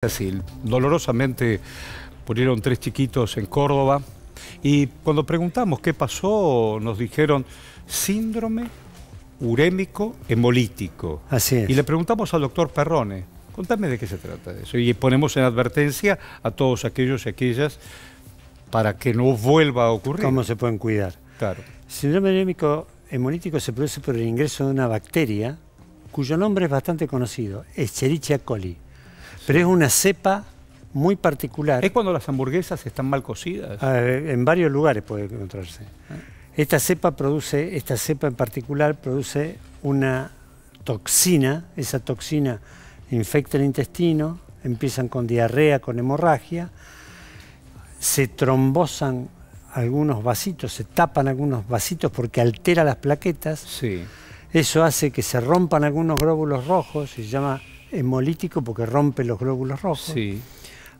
Así, dolorosamente pusieron tres chiquitos en Córdoba y cuando preguntamos qué pasó nos dijeron síndrome urémico hemolítico. Así es. Y le preguntamos al doctor Perrone, contame de qué se trata eso. Y ponemos en advertencia a todos aquellos y aquellas para que no vuelva a ocurrir. ¿Cómo se pueden cuidar? Claro. Síndrome urémico hemolítico se produce por el ingreso de una bacteria cuyo nombre es bastante conocido, Escherichia coli. Pero es una cepa muy particular. ¿Es cuando las hamburguesas están mal cocidas? Ah, en varios lugares puede encontrarse. Esta cepa produce, esta cepa en particular produce una toxina, esa toxina infecta el intestino, empiezan con diarrea, con hemorragia, se trombosan algunos vasitos, se tapan algunos vasitos porque altera las plaquetas. Sí. Eso hace que se rompan algunos glóbulos rojos, se llama hemolítico porque rompe los glóbulos rojos.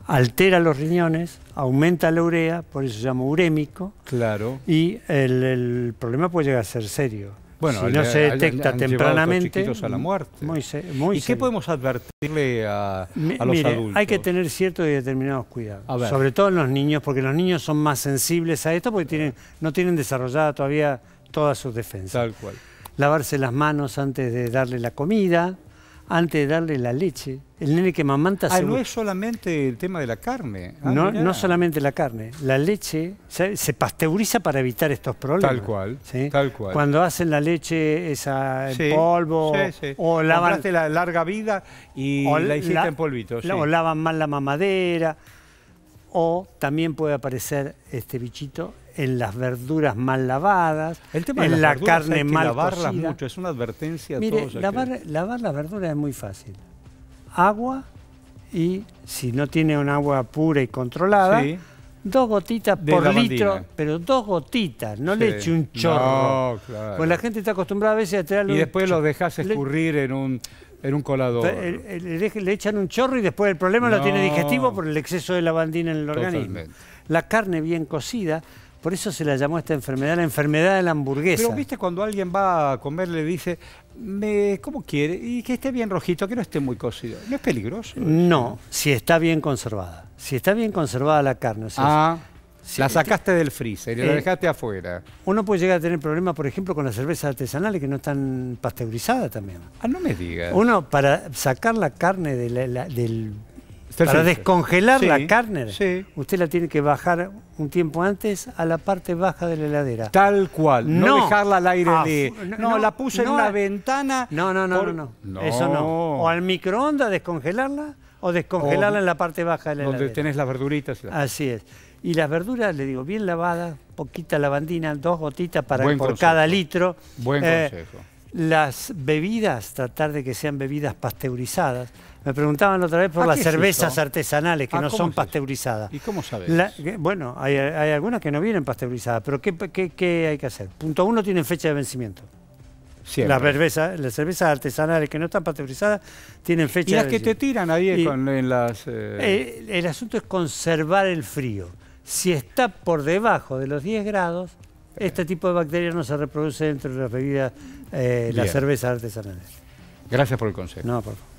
Altera los riñones, aumenta la urea, por eso se llama urémico. Claro. Y el, problema puede llegar a ser serio. Bueno, si no se detecta tempranamente. a la muerte. Muy ¿Y qué podemos advertirle a, los adultos? Hay que tener ciertos y determinados cuidados. Sobre todo en los niños, porque los niños son más sensibles a esto porque tienen, no tienen desarrollada todavía todas sus defensas. Tal cual. Lavarse las manos antes de darle la comida antes de darle la leche. El nene que mamanta... Ah, no es solamente el tema de la carne. Ah, no, no solamente la carne. La leche se, pasteuriza para evitar estos problemas. Tal cual, tal cual. Cuando hacen la leche esa en polvo o lavan... Compraste la larga vida y la hiciste en polvito. o lavan mal la mamadera o también puede aparecer este bichito en las verduras mal lavadas, el tema en la carne hay mal lavarlas mucho, es una advertencia. Mire, todos lavar, lavar la verdura es muy fácil. Agua y si no tiene un agua pura y controlada, dos gotitas por litro, pero dos gotitas, no le eche un chorro. No, Pues la gente está acostumbrada a veces a tirarle Y después lo dejas escurrir en un en un colador. le echan un chorro y después el problema lo tiene digestivo por el exceso de lavandina en el organismo. La carne bien cocida por eso se la llamó esta enfermedad la enfermedad de la hamburguesa. Pero viste cuando alguien va a comer le dice, me, ¿cómo quiere? Y que esté bien rojito, que no esté muy cocido. ¿No es peligroso? No, si está bien conservada. Si está bien conservada la carne. ah, si, la este sacaste del freezer y la eh, dejaste afuera. Uno puede llegar a tener problemas, por ejemplo, con las cervezas artesanales que no están pasteurizadas también. Ah, no me digas. Uno, para sacar la carne del para descongelar la carne, usted la tiene que bajar un tiempo antes a la parte baja de la heladera. Tal cual, no, dejarla al aire libre. Ah, no, la puse en una ventana. No, no, no, no, Eso no. O al microondas descongelarla o descongelarla en la parte baja de la heladera. Donde tenés las verduritas. Así es. Y las verduras, le digo, bien lavadas, poquita lavandina, dos gotitas para, por cada litro. Buen eh, consejo las bebidas, tratar de que sean bebidas pasteurizadas. Me preguntaban otra vez por las cervezas artesanales que ah, no son pasteurizadas. ¿Y cómo sabes? bueno, hay, algunas que no vienen pasteurizadas, pero ¿qué, hay que hacer? Punto uno, tienen fecha de vencimiento. Las cervezas, las cervezas artesanales que no están pasteurizadas tienen fecha. de Y las que te tiran a 10? en las. Eh? El, el asunto es conservar el frío. Si está por debajo de los 10 grados, este tipo de bacterias no se reproduce entre las bebidas, eh, las cervezas artesanales. Gracias por el consejo. No, por favor.